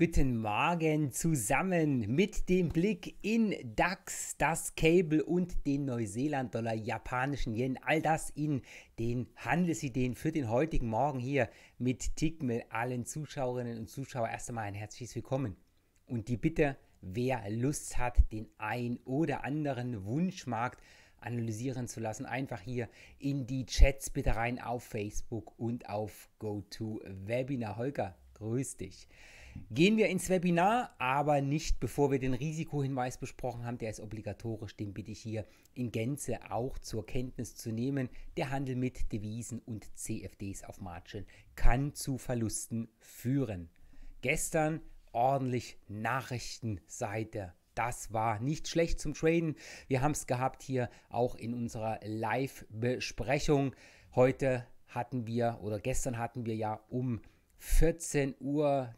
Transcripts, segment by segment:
Guten Morgen zusammen mit dem Blick in DAX, das Cable und den Neuseeland-Dollar, japanischen Yen. All das in den Handelsideen für den heutigen Morgen hier mit Tick allen Zuschauerinnen und Zuschauern. Erst einmal ein herzliches Willkommen und die Bitte, wer Lust hat, den ein oder anderen Wunschmarkt analysieren zu lassen, einfach hier in die Chats bitte rein auf Facebook und auf GoToWebinar. Holger, grüß dich gehen wir ins Webinar, aber nicht bevor wir den Risikohinweis besprochen haben. Der ist obligatorisch, den bitte ich hier in Gänze auch zur Kenntnis zu nehmen. Der Handel mit Devisen und CFDs auf Margin kann zu Verlusten führen. Gestern ordentlich Nachrichtenseite das war nicht schlecht zum Traden. Wir haben es gehabt hier auch in unserer Live-Besprechung. Heute hatten wir oder gestern hatten wir ja um 14.30 Uhr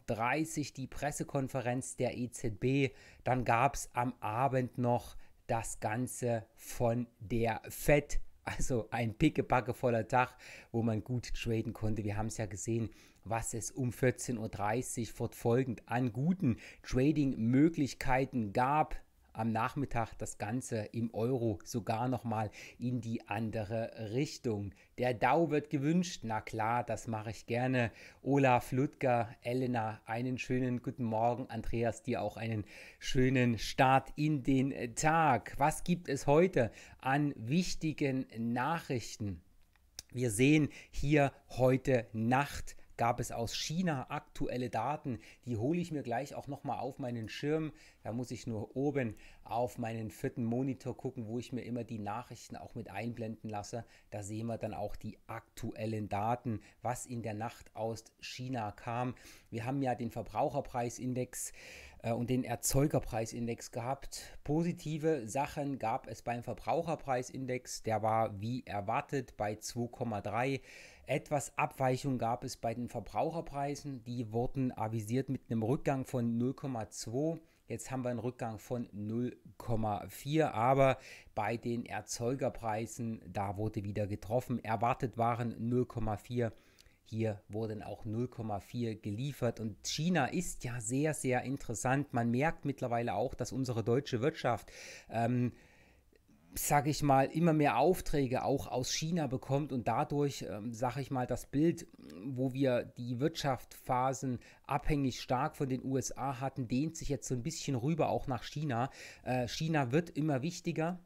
die Pressekonferenz der EZB. Dann gab es am Abend noch das Ganze von der FED. Also ein pickepacke voller Tag, wo man gut traden konnte. Wir haben es ja gesehen, was es um 14.30 Uhr fortfolgend an guten Trading-Möglichkeiten gab am Nachmittag das Ganze im Euro sogar nochmal in die andere Richtung. Der DAO wird gewünscht. Na klar, das mache ich gerne. Olaf Ludger, Elena, einen schönen guten Morgen. Andreas, dir auch einen schönen Start in den Tag. Was gibt es heute an wichtigen Nachrichten? Wir sehen hier heute Nacht gab es aus China aktuelle Daten. Die hole ich mir gleich auch nochmal auf meinen Schirm. Da muss ich nur oben auf meinen vierten Monitor gucken, wo ich mir immer die Nachrichten auch mit einblenden lasse. Da sehen wir dann auch die aktuellen Daten, was in der Nacht aus China kam. Wir haben ja den Verbraucherpreisindex äh, und den Erzeugerpreisindex gehabt. Positive Sachen gab es beim Verbraucherpreisindex, der war wie erwartet bei 2,3. Etwas Abweichung gab es bei den Verbraucherpreisen, die wurden avisiert mit einem Rückgang von 0,2. Jetzt haben wir einen Rückgang von 0,4, aber bei den Erzeugerpreisen, da wurde wieder getroffen. Erwartet waren 0,4 hier wurden auch 0,4 geliefert und China ist ja sehr, sehr interessant. Man merkt mittlerweile auch, dass unsere deutsche Wirtschaft ähm, sage ich mal, immer mehr Aufträge auch aus China bekommt und dadurch, ähm, sage ich mal, das Bild, wo wir die Wirtschaftsphasen abhängig stark von den USA hatten, dehnt sich jetzt so ein bisschen rüber auch nach China. Äh, China wird immer wichtiger.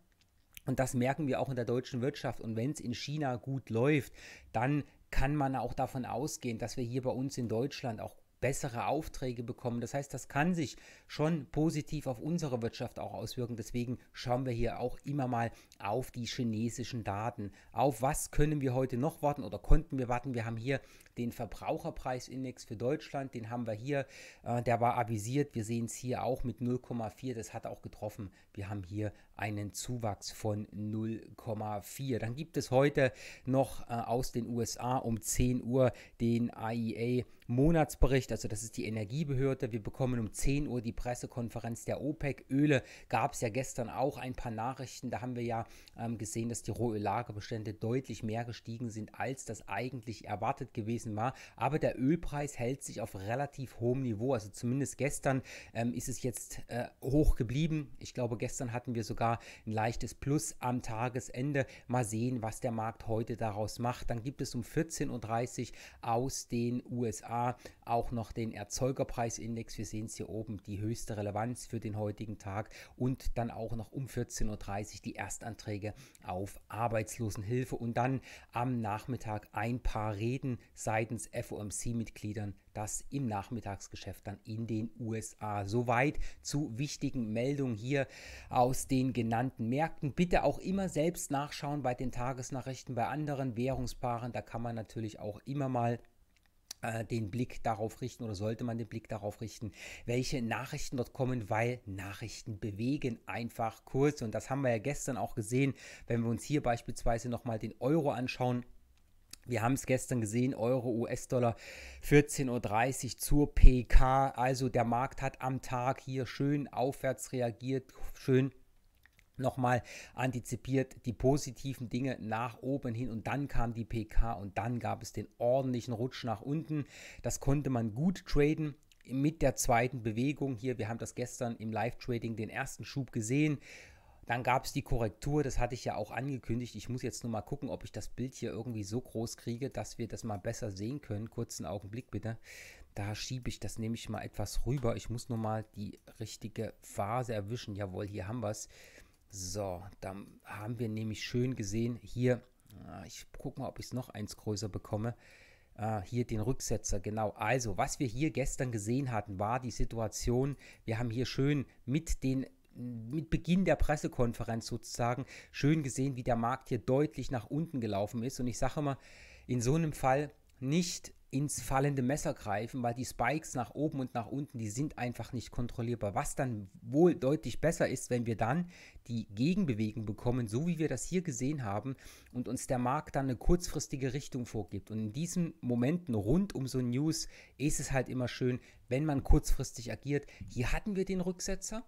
Und das merken wir auch in der deutschen Wirtschaft. Und wenn es in China gut läuft, dann kann man auch davon ausgehen, dass wir hier bei uns in Deutschland auch bessere Aufträge bekommen. Das heißt, das kann sich schon positiv auf unsere Wirtschaft auch auswirken. Deswegen schauen wir hier auch immer mal auf die chinesischen Daten. Auf was können wir heute noch warten oder konnten wir warten? Wir haben hier den Verbraucherpreisindex für Deutschland, den haben wir hier, äh, der war avisiert. Wir sehen es hier auch mit 0,4, das hat auch getroffen. Wir haben hier einen Zuwachs von 0,4. Dann gibt es heute noch äh, aus den USA um 10 Uhr den IEA Monatsbericht, also das ist die Energiebehörde. Wir bekommen um 10 Uhr die Pressekonferenz der OPEC. Öle gab es ja gestern auch ein paar Nachrichten. Da haben wir ja ähm, gesehen, dass die Rohöllagerbestände deutlich mehr gestiegen sind, als das eigentlich erwartet gewesen gewesen war. Aber der Ölpreis hält sich auf relativ hohem Niveau. Also zumindest gestern ähm, ist es jetzt äh, hoch geblieben. Ich glaube, gestern hatten wir sogar ein leichtes Plus am Tagesende. Mal sehen, was der Markt heute daraus macht. Dann gibt es um 14.30 Uhr aus den USA auch noch den Erzeugerpreisindex. Wir sehen es hier oben, die höchste Relevanz für den heutigen Tag. Und dann auch noch um 14.30 Uhr die Erstanträge auf Arbeitslosenhilfe. Und dann am Nachmittag ein paar Reden Seit seitens FOMC-Mitgliedern, das im Nachmittagsgeschäft dann in den USA. Soweit zu wichtigen Meldungen hier aus den genannten Märkten. Bitte auch immer selbst nachschauen bei den Tagesnachrichten bei anderen Währungspaaren. Da kann man natürlich auch immer mal äh, den Blick darauf richten oder sollte man den Blick darauf richten, welche Nachrichten dort kommen, weil Nachrichten bewegen einfach kurz und das haben wir ja gestern auch gesehen, wenn wir uns hier beispielsweise nochmal den Euro anschauen wir haben es gestern gesehen, Euro, US-Dollar 14.30 Uhr zur PK. Also der Markt hat am Tag hier schön aufwärts reagiert, schön nochmal antizipiert die positiven Dinge nach oben hin und dann kam die PK und dann gab es den ordentlichen Rutsch nach unten. Das konnte man gut traden mit der zweiten Bewegung hier. Wir haben das gestern im Live-Trading den ersten Schub gesehen. Dann gab es die Korrektur, das hatte ich ja auch angekündigt. Ich muss jetzt nur mal gucken, ob ich das Bild hier irgendwie so groß kriege, dass wir das mal besser sehen können. Kurzen Augenblick bitte. Da schiebe ich das nämlich mal etwas rüber. Ich muss nur mal die richtige Phase erwischen. Jawohl, hier haben wir es. So, dann haben wir nämlich schön gesehen, hier, ah, ich gucke mal, ob ich es noch eins größer bekomme. Ah, hier den Rücksetzer, genau. Also, was wir hier gestern gesehen hatten, war die Situation, wir haben hier schön mit den mit Beginn der Pressekonferenz sozusagen schön gesehen, wie der Markt hier deutlich nach unten gelaufen ist. Und ich sage mal, in so einem Fall nicht ins fallende Messer greifen, weil die Spikes nach oben und nach unten, die sind einfach nicht kontrollierbar. Was dann wohl deutlich besser ist, wenn wir dann die Gegenbewegung bekommen, so wie wir das hier gesehen haben und uns der Markt dann eine kurzfristige Richtung vorgibt. Und in diesen Momenten rund um so News ist es halt immer schön, wenn man kurzfristig agiert. Hier hatten wir den Rücksetzer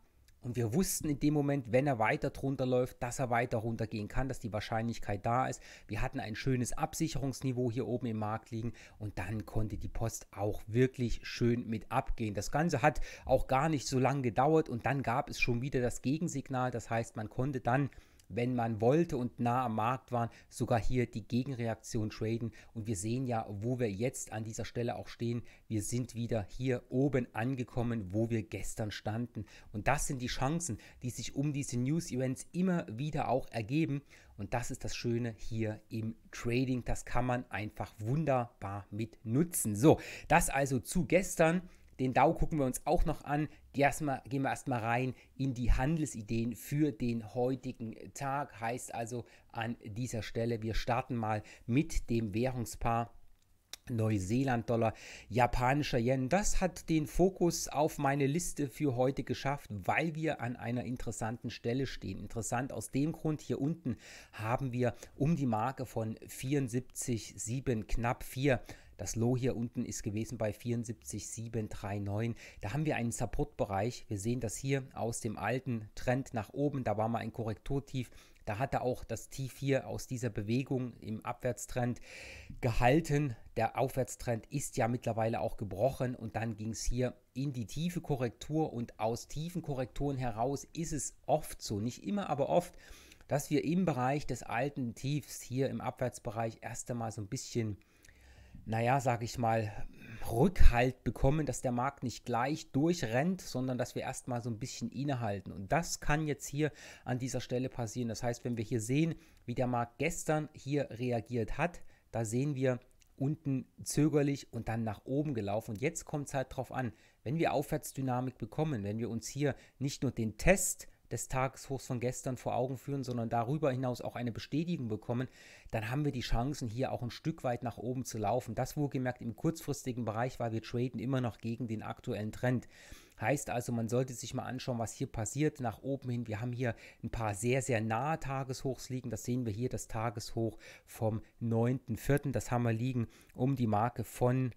und wir wussten in dem Moment, wenn er weiter drunter läuft, dass er weiter runtergehen kann, dass die Wahrscheinlichkeit da ist. Wir hatten ein schönes Absicherungsniveau hier oben im Markt liegen und dann konnte die Post auch wirklich schön mit abgehen. Das Ganze hat auch gar nicht so lange gedauert und dann gab es schon wieder das Gegensignal. Das heißt, man konnte dann wenn man wollte und nah am Markt waren, sogar hier die Gegenreaktion traden. Und wir sehen ja, wo wir jetzt an dieser Stelle auch stehen. Wir sind wieder hier oben angekommen, wo wir gestern standen. Und das sind die Chancen, die sich um diese News-Events immer wieder auch ergeben. Und das ist das Schöne hier im Trading. Das kann man einfach wunderbar mit nutzen. So, das also zu gestern. Den DAO gucken wir uns auch noch an. Erstmal, gehen wir erstmal rein in die Handelsideen für den heutigen Tag. Heißt also an dieser Stelle, wir starten mal mit dem Währungspaar. Neuseeland-Dollar, japanischer Yen. Das hat den Fokus auf meine Liste für heute geschafft, weil wir an einer interessanten Stelle stehen. Interessant aus dem Grund, hier unten haben wir um die Marke von 74,7 knapp 4 das Low hier unten ist gewesen bei 74,739. Da haben wir einen Supportbereich. Wir sehen das hier aus dem alten Trend nach oben. Da war mal ein Korrekturtief. Da hatte auch das Tief hier aus dieser Bewegung im Abwärtstrend gehalten. Der Aufwärtstrend ist ja mittlerweile auch gebrochen und dann ging es hier in die tiefe Korrektur und aus tiefen Korrekturen heraus ist es oft so, nicht immer, aber oft, dass wir im Bereich des alten Tiefs hier im Abwärtsbereich erst einmal so ein bisschen naja, sage ich mal, Rückhalt bekommen, dass der Markt nicht gleich durchrennt, sondern dass wir erstmal so ein bisschen innehalten. Und das kann jetzt hier an dieser Stelle passieren. Das heißt, wenn wir hier sehen, wie der Markt gestern hier reagiert hat, da sehen wir unten zögerlich und dann nach oben gelaufen. Und jetzt kommt es halt darauf an, wenn wir Aufwärtsdynamik bekommen, wenn wir uns hier nicht nur den Test des Tageshochs von gestern vor Augen führen, sondern darüber hinaus auch eine Bestätigung bekommen, dann haben wir die Chancen, hier auch ein Stück weit nach oben zu laufen. Das wohlgemerkt im kurzfristigen Bereich, weil wir traden immer noch gegen den aktuellen Trend. Heißt also, man sollte sich mal anschauen, was hier passiert nach oben hin. Wir haben hier ein paar sehr, sehr nahe Tageshochs liegen. Das sehen wir hier, das Tageshoch vom 9.4. Das haben wir liegen um die Marke von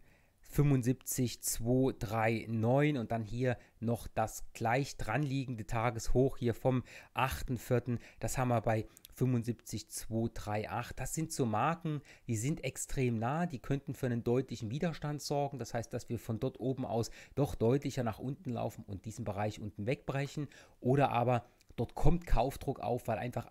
75239 und dann hier noch das gleich dranliegende Tageshoch hier vom 8.4. Das haben wir bei 75238. Das sind so Marken, die sind extrem nah, die könnten für einen deutlichen Widerstand sorgen. Das heißt, dass wir von dort oben aus doch deutlicher nach unten laufen und diesen Bereich unten wegbrechen oder aber dort kommt Kaufdruck auf, weil einfach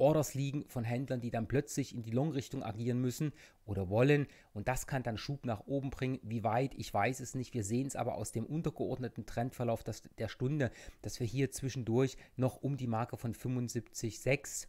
Orders liegen von Händlern, die dann plötzlich in die Long-Richtung agieren müssen oder wollen. Und das kann dann Schub nach oben bringen. Wie weit, ich weiß es nicht. Wir sehen es aber aus dem untergeordneten Trendverlauf das, der Stunde, dass wir hier zwischendurch noch um die Marke von 75,6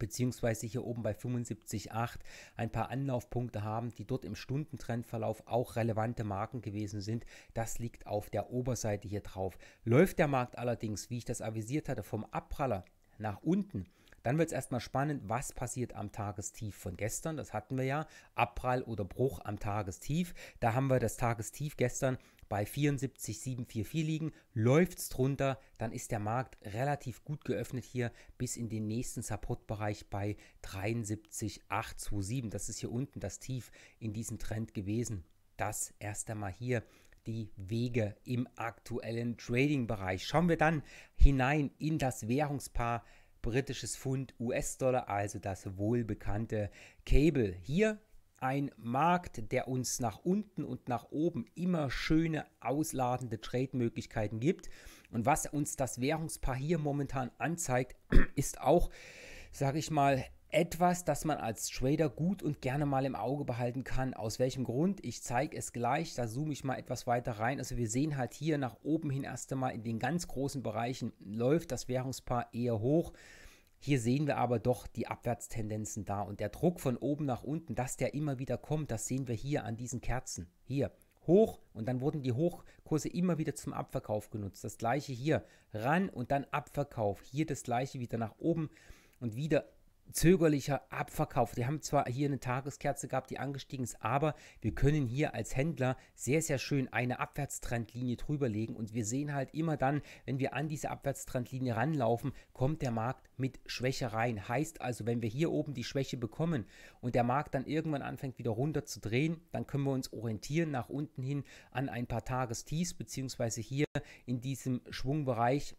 beziehungsweise hier oben bei 75,8 ein paar Anlaufpunkte haben, die dort im Stundentrendverlauf auch relevante Marken gewesen sind. Das liegt auf der Oberseite hier drauf. Läuft der Markt allerdings, wie ich das avisiert hatte, vom Abpraller nach unten, dann wird es erstmal spannend, was passiert am Tagestief von gestern. Das hatten wir ja. Abprall oder Bruch am Tagestief. Da haben wir das Tagestief gestern bei 74,744 liegen. Läuft es drunter, dann ist der Markt relativ gut geöffnet hier bis in den nächsten Supportbereich bei 73,827. Das ist hier unten das Tief in diesem Trend gewesen. Das erst einmal hier die Wege im aktuellen Trading-Bereich. Schauen wir dann hinein in das Währungspaar britisches Pfund US-Dollar, also das wohlbekannte Cable. Hier ein Markt, der uns nach unten und nach oben immer schöne ausladende Trade-Möglichkeiten gibt. Und was uns das Währungspaar hier momentan anzeigt, ist auch, sage ich mal, etwas, das man als Trader gut und gerne mal im Auge behalten kann. Aus welchem Grund? Ich zeige es gleich, da zoome ich mal etwas weiter rein. Also wir sehen halt hier nach oben hin erst einmal in den ganz großen Bereichen läuft das Währungspaar eher hoch. Hier sehen wir aber doch die Abwärtstendenzen da und der Druck von oben nach unten, dass der immer wieder kommt, das sehen wir hier an diesen Kerzen. Hier hoch und dann wurden die Hochkurse immer wieder zum Abverkauf genutzt. Das gleiche hier ran und dann Abverkauf. Hier das gleiche wieder nach oben und wieder zögerlicher Abverkauf. Wir haben zwar hier eine Tageskerze gehabt, die angestiegen ist, aber wir können hier als Händler sehr, sehr schön eine Abwärtstrendlinie drüber legen und wir sehen halt immer dann, wenn wir an diese Abwärtstrendlinie ranlaufen, kommt der Markt mit Schwäche rein. Heißt also, wenn wir hier oben die Schwäche bekommen und der Markt dann irgendwann anfängt wieder runter zu drehen, dann können wir uns orientieren nach unten hin an ein paar Tagestiefs, beziehungsweise hier in diesem Schwungbereich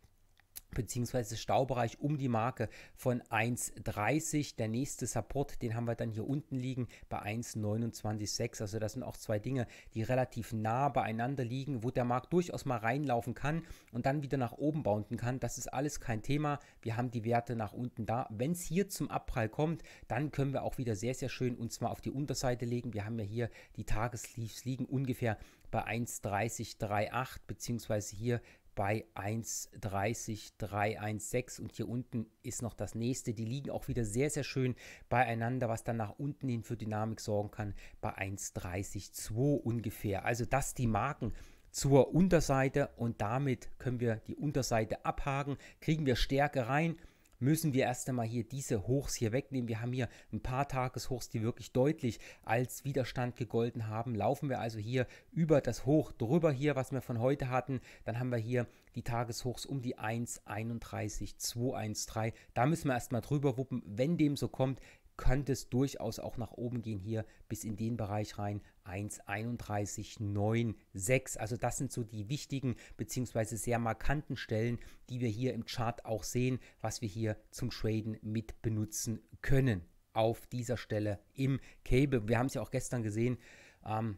beziehungsweise Staubereich um die Marke von 1,30. Der nächste Support, den haben wir dann hier unten liegen bei 1,29,6. Also das sind auch zwei Dinge, die relativ nah beieinander liegen, wo der Markt durchaus mal reinlaufen kann und dann wieder nach oben bounden kann. Das ist alles kein Thema. Wir haben die Werte nach unten da. Wenn es hier zum Abprall kommt, dann können wir auch wieder sehr, sehr schön uns mal auf die Unterseite legen. Wir haben ja hier die Tagesleaves liegen ungefähr bei 1,3038 beziehungsweise hier bei 1,30, 3,16 und hier unten ist noch das nächste. Die liegen auch wieder sehr, sehr schön beieinander, was dann nach unten hin für Dynamik sorgen kann bei 1,30,2 ungefähr. Also das die Marken zur Unterseite und damit können wir die Unterseite abhaken, kriegen wir Stärke rein müssen wir erst einmal hier diese Hochs hier wegnehmen. Wir haben hier ein paar Tageshochs, die wirklich deutlich als Widerstand gegolten haben. Laufen wir also hier über das Hoch drüber hier, was wir von heute hatten. Dann haben wir hier die Tageshochs um die 1,31, 2,13. Da müssen wir erstmal drüber wuppen. Wenn dem so kommt, könnte es durchaus auch nach oben gehen hier bis in den Bereich rein. 1,3196. Also das sind so die wichtigen bzw. sehr markanten Stellen, die wir hier im Chart auch sehen, was wir hier zum Traden mit benutzen können. Auf dieser Stelle im Cable. Wir haben es ja auch gestern gesehen. Ähm,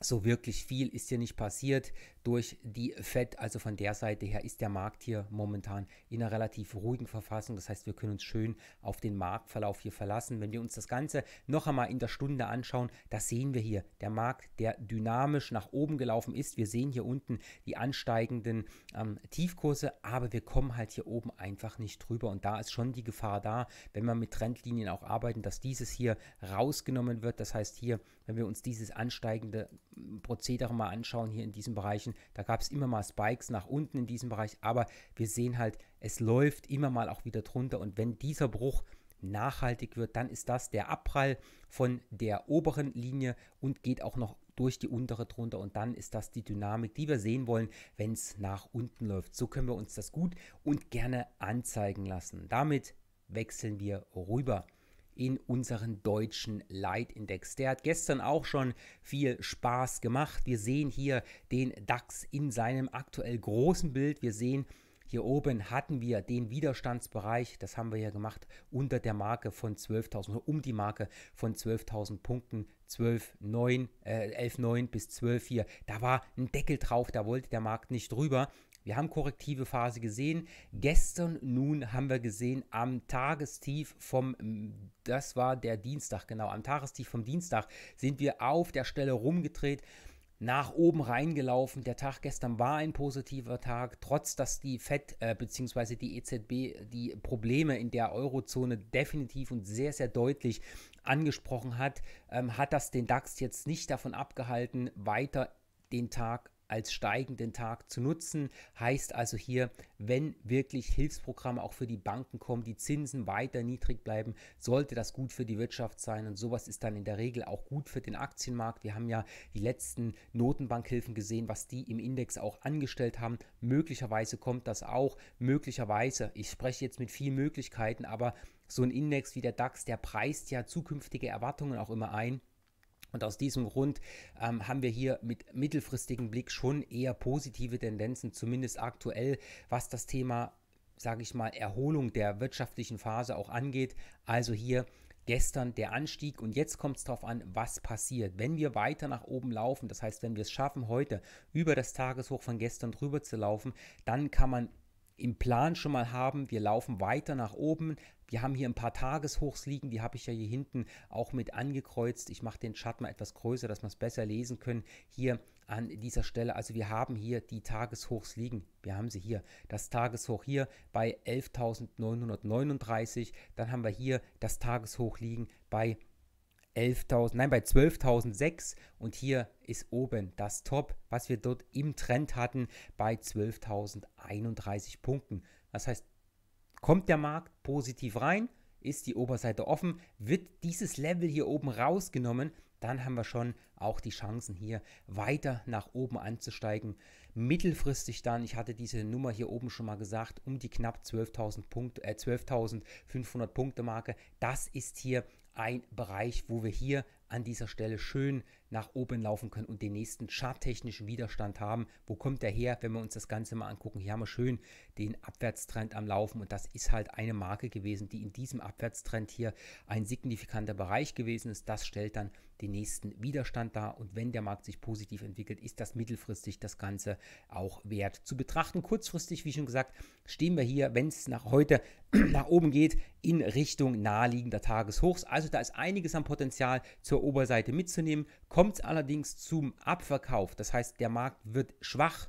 so wirklich viel ist hier nicht passiert durch die Fed. Also von der Seite her ist der Markt hier momentan in einer relativ ruhigen Verfassung. Das heißt, wir können uns schön auf den Marktverlauf hier verlassen. Wenn wir uns das Ganze noch einmal in der Stunde anschauen, da sehen wir hier der Markt, der dynamisch nach oben gelaufen ist. Wir sehen hier unten die ansteigenden ähm, Tiefkurse, aber wir kommen halt hier oben einfach nicht drüber. Und da ist schon die Gefahr da, wenn wir mit Trendlinien auch arbeiten, dass dieses hier rausgenommen wird. Das heißt hier, wenn wir uns dieses ansteigende Prozedere mal anschauen, hier in diesen Bereichen, gewesen. Da gab es immer mal Spikes nach unten in diesem Bereich, aber wir sehen halt, es läuft immer mal auch wieder drunter und wenn dieser Bruch nachhaltig wird, dann ist das der Abprall von der oberen Linie und geht auch noch durch die untere drunter und dann ist das die Dynamik, die wir sehen wollen, wenn es nach unten läuft. So können wir uns das gut und gerne anzeigen lassen. Damit wechseln wir rüber in unseren deutschen Leitindex. Der hat gestern auch schon viel Spaß gemacht. Wir sehen hier den DAX in seinem aktuell großen Bild. Wir sehen hier oben hatten wir den Widerstandsbereich, das haben wir ja gemacht, unter der Marke von 12.000, um die Marke von 12.000 Punkten, 12, äh, 11, bis 12.4. Da war ein Deckel drauf, da wollte der Markt nicht drüber. Wir haben korrektive Phase gesehen. Gestern nun haben wir gesehen am Tagestief vom, das war der Dienstag, genau, am Tagestief vom Dienstag sind wir auf der Stelle rumgedreht nach oben reingelaufen. Der Tag gestern war ein positiver Tag, trotz dass die Fed äh, bzw. die EZB die Probleme in der Eurozone definitiv und sehr, sehr deutlich angesprochen hat, ähm, hat das den DAX jetzt nicht davon abgehalten, weiter den Tag als steigenden Tag zu nutzen. Heißt also hier, wenn wirklich Hilfsprogramme auch für die Banken kommen, die Zinsen weiter niedrig bleiben, sollte das gut für die Wirtschaft sein und sowas ist dann in der Regel auch gut für den Aktienmarkt. Wir haben ja die letzten Notenbankhilfen gesehen, was die im Index auch angestellt haben. Möglicherweise kommt das auch, möglicherweise, ich spreche jetzt mit vielen Möglichkeiten, aber so ein Index wie der DAX, der preist ja zukünftige Erwartungen auch immer ein. Und aus diesem Grund ähm, haben wir hier mit mittelfristigem Blick schon eher positive Tendenzen, zumindest aktuell, was das Thema, sage ich mal, Erholung der wirtschaftlichen Phase auch angeht. Also hier gestern der Anstieg und jetzt kommt es darauf an, was passiert. Wenn wir weiter nach oben laufen, das heißt, wenn wir es schaffen, heute über das Tageshoch von gestern drüber zu laufen, dann kann man im Plan schon mal haben, wir laufen weiter nach oben. Wir haben hier ein paar Tageshochs liegen, die habe ich ja hier hinten auch mit angekreuzt. Ich mache den Chart mal etwas größer, dass wir es besser lesen können. Hier an dieser Stelle, also wir haben hier die Tageshochs liegen. Wir haben sie hier. Das Tageshoch hier bei 11.939. Dann haben wir hier das Tageshoch liegen bei 11.939. 11.000, nein, bei 12.006 und hier ist oben das Top, was wir dort im Trend hatten, bei 12.031 Punkten. Das heißt, kommt der Markt positiv rein, ist die Oberseite offen, wird dieses Level hier oben rausgenommen, dann haben wir schon auch die Chancen hier weiter nach oben anzusteigen. Mittelfristig dann, ich hatte diese Nummer hier oben schon mal gesagt, um die knapp 12.500 Punkt, äh, 12 Punkte Marke. Das ist hier ein Bereich, wo wir hier an dieser Stelle schön nach oben laufen können und den nächsten charttechnischen Widerstand haben. Wo kommt der her, wenn wir uns das Ganze mal angucken? Hier haben wir schön den Abwärtstrend am Laufen und das ist halt eine Marke gewesen, die in diesem Abwärtstrend hier ein signifikanter Bereich gewesen ist. Das stellt dann den nächsten Widerstand dar und wenn der Markt sich positiv entwickelt, ist das mittelfristig das Ganze auch wert zu betrachten. Kurzfristig, wie schon gesagt, stehen wir hier, wenn es nach heute nach oben geht, in Richtung naheliegender Tageshochs. Also da ist einiges an Potenzial zur Oberseite mitzunehmen. Kommt Kommt es allerdings zum Abverkauf, das heißt der Markt wird schwach,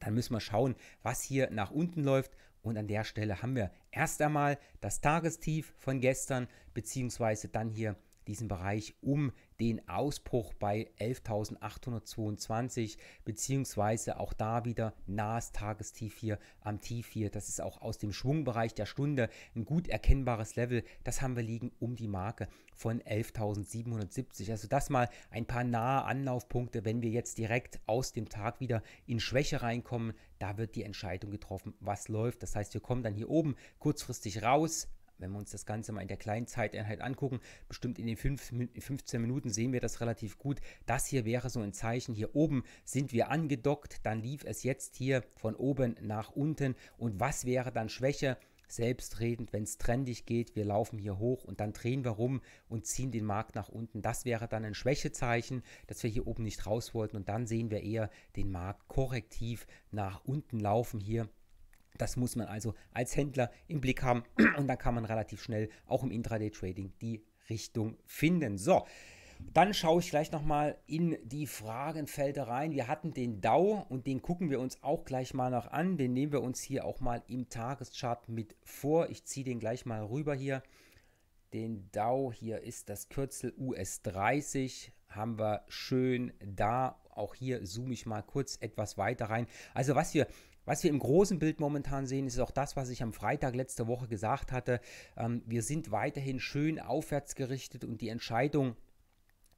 dann müssen wir schauen, was hier nach unten läuft. Und an der Stelle haben wir erst einmal das Tagestief von gestern, beziehungsweise dann hier diesen Bereich um den Ausbruch bei 11.822 beziehungsweise auch da wieder nahes Tagestief hier am Tief hier. Das ist auch aus dem Schwungbereich der Stunde ein gut erkennbares Level. Das haben wir liegen um die Marke von 11.770. Also das mal ein paar nahe Anlaufpunkte, wenn wir jetzt direkt aus dem Tag wieder in Schwäche reinkommen. Da wird die Entscheidung getroffen, was läuft. Das heißt, wir kommen dann hier oben kurzfristig raus, wenn wir uns das Ganze mal in der kleinen Zeiteinheit angucken, bestimmt in den fünf, 15 Minuten sehen wir das relativ gut. Das hier wäre so ein Zeichen. Hier oben sind wir angedockt, dann lief es jetzt hier von oben nach unten. Und was wäre dann Schwäche? Selbstredend, wenn es trendig geht, wir laufen hier hoch und dann drehen wir rum und ziehen den Markt nach unten. Das wäre dann ein Schwächezeichen, dass wir hier oben nicht raus wollten und dann sehen wir eher den Markt korrektiv nach unten laufen hier das muss man also als Händler im Blick haben und dann kann man relativ schnell auch im Intraday-Trading die Richtung finden. So, dann schaue ich gleich nochmal in die Fragenfelder rein. Wir hatten den DAO und den gucken wir uns auch gleich mal noch an. Den nehmen wir uns hier auch mal im Tageschart mit vor. Ich ziehe den gleich mal rüber hier. Den DAO, hier ist das Kürzel US30, haben wir schön da. Auch hier zoome ich mal kurz etwas weiter rein. Also was wir was wir im großen Bild momentan sehen, ist auch das, was ich am Freitag letzte Woche gesagt hatte. Ähm, wir sind weiterhin schön aufwärts gerichtet und die Entscheidung,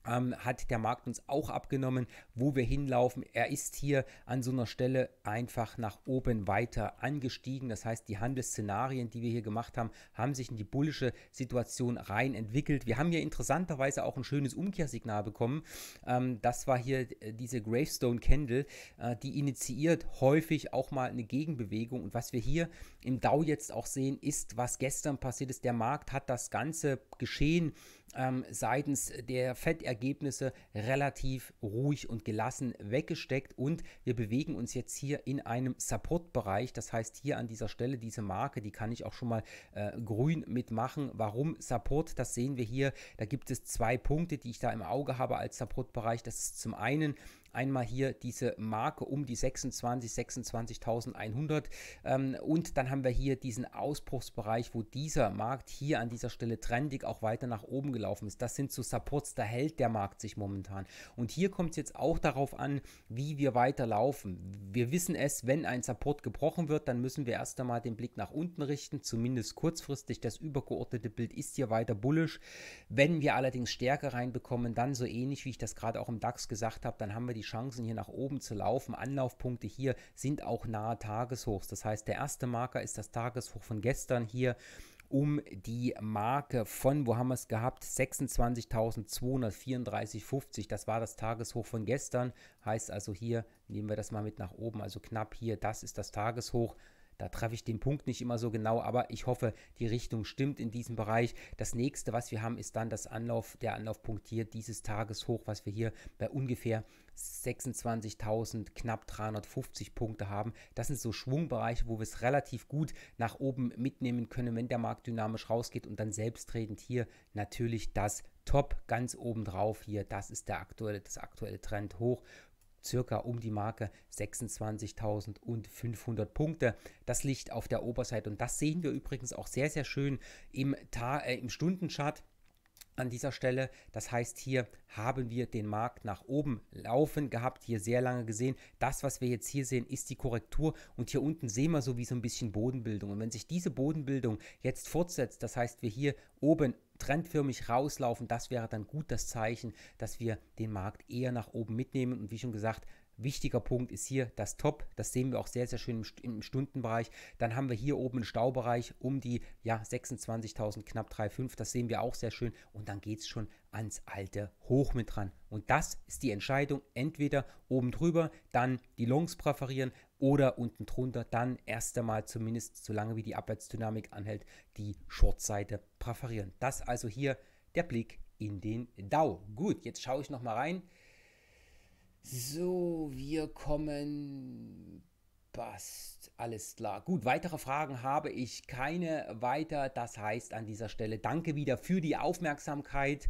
ähm, hat der Markt uns auch abgenommen, wo wir hinlaufen. Er ist hier an so einer Stelle einfach nach oben weiter angestiegen. Das heißt, die Handelsszenarien, die wir hier gemacht haben, haben sich in die bullische Situation rein entwickelt. Wir haben hier interessanterweise auch ein schönes Umkehrsignal bekommen. Ähm, das war hier äh, diese Gravestone Candle, äh, die initiiert häufig auch mal eine Gegenbewegung. Und was wir hier im Dow jetzt auch sehen, ist, was gestern passiert ist. Der Markt hat das ganze Geschehen ähm, seitens der FED-Ergebnisse relativ ruhig und gelassen weggesteckt und wir bewegen uns jetzt hier in einem Support-Bereich. Das heißt, hier an dieser Stelle diese Marke, die kann ich auch schon mal äh, grün mitmachen. Warum Support? Das sehen wir hier. Da gibt es zwei Punkte, die ich da im Auge habe als Support-Bereich. Das ist zum einen Einmal hier diese Marke um die 26, 26.100 ähm, und dann haben wir hier diesen Ausbruchsbereich, wo dieser Markt hier an dieser Stelle trendig auch weiter nach oben gelaufen ist. Das sind so Supports, da hält der Markt sich momentan. Und hier kommt es jetzt auch darauf an, wie wir weiterlaufen. Wir wissen es, wenn ein Support gebrochen wird, dann müssen wir erst einmal den Blick nach unten richten, zumindest kurzfristig. Das übergeordnete Bild ist hier weiter bullisch. Wenn wir allerdings Stärke reinbekommen, dann so ähnlich wie ich das gerade auch im DAX gesagt habe, dann haben wir die die Chancen, hier nach oben zu laufen. Anlaufpunkte hier sind auch nahe Tageshochs. Das heißt, der erste Marker ist das Tageshoch von gestern hier um die Marke von, wo haben wir es gehabt? 26.234,50. Das war das Tageshoch von gestern. Heißt also hier, nehmen wir das mal mit nach oben, also knapp hier, das ist das Tageshoch. Da treffe ich den Punkt nicht immer so genau, aber ich hoffe, die Richtung stimmt in diesem Bereich. Das nächste, was wir haben, ist dann das Anlauf, der Anlaufpunkt hier dieses Tages hoch, was wir hier bei ungefähr 26.000, knapp 350 Punkte haben. Das sind so Schwungbereiche, wo wir es relativ gut nach oben mitnehmen können, wenn der Markt dynamisch rausgeht und dann selbstredend hier natürlich das Top ganz oben drauf hier. Das ist der aktuelle, das aktuelle Trend hoch circa um die Marke 26.500 Punkte. Das liegt auf der Oberseite und das sehen wir übrigens auch sehr, sehr schön im, Ta äh, im Stundenchart an dieser Stelle. Das heißt, hier haben wir den Markt nach oben laufen gehabt, hier sehr lange gesehen. Das, was wir jetzt hier sehen, ist die Korrektur und hier unten sehen wir so wie so ein bisschen Bodenbildung. Und wenn sich diese Bodenbildung jetzt fortsetzt, das heißt, wir hier oben trendförmig rauslaufen, das wäre dann gut das Zeichen, dass wir den Markt eher nach oben mitnehmen. Und wie schon gesagt, wichtiger Punkt ist hier das Top. Das sehen wir auch sehr, sehr schön im, Stundenbereich. Dann haben wir hier oben einen Staubereich um die ja, 26.000, knapp 3,5. Das sehen wir auch sehr schön. Und dann geht es schon ans alte Hoch mit dran. Und das ist die Entscheidung. Entweder oben drüber, dann die Longs präferieren, oder unten drunter dann erst einmal zumindest solange wie die Abwärtsdynamik anhält, die Shortseite präferieren. Das also hier der Blick in den DAO. Gut, jetzt schaue ich nochmal rein. So, wir kommen Passt, alles klar. Gut, weitere Fragen habe ich keine weiter. Das heißt an dieser Stelle danke wieder für die Aufmerksamkeit.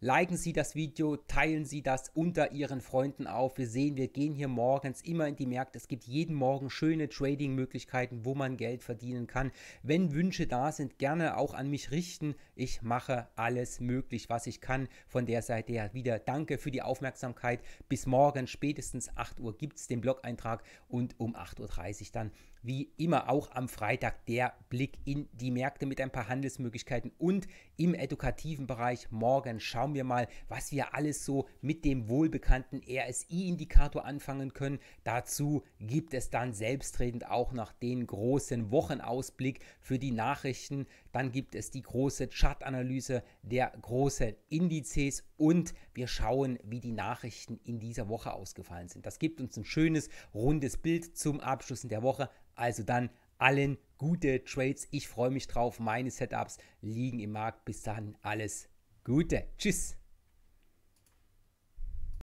Liken Sie das Video, teilen Sie das unter Ihren Freunden auf. Wir sehen, wir gehen hier morgens immer in die Märkte. Es gibt jeden Morgen schöne Trading-Möglichkeiten, wo man Geld verdienen kann. Wenn Wünsche da sind, gerne auch an mich richten. Ich mache alles möglich, was ich kann. Von der Seite her wieder danke für die Aufmerksamkeit. Bis morgen, spätestens 8 Uhr, gibt es den Blog-Eintrag und um 8.30 Uhr dann wie immer auch am Freitag der Blick in die Märkte mit ein paar Handelsmöglichkeiten und im edukativen Bereich morgen schauen schauen wir mal, was wir alles so mit dem wohlbekannten RSI-Indikator anfangen können. Dazu gibt es dann selbstredend auch noch den großen Wochenausblick für die Nachrichten. Dann gibt es die große Chartanalyse der großen Indizes und wir schauen, wie die Nachrichten in dieser Woche ausgefallen sind. Das gibt uns ein schönes, rundes Bild zum Abschluss der Woche. Also dann allen gute Trades. Ich freue mich drauf. Meine Setups liegen im Markt. Bis dann alles Gute. Tschüss.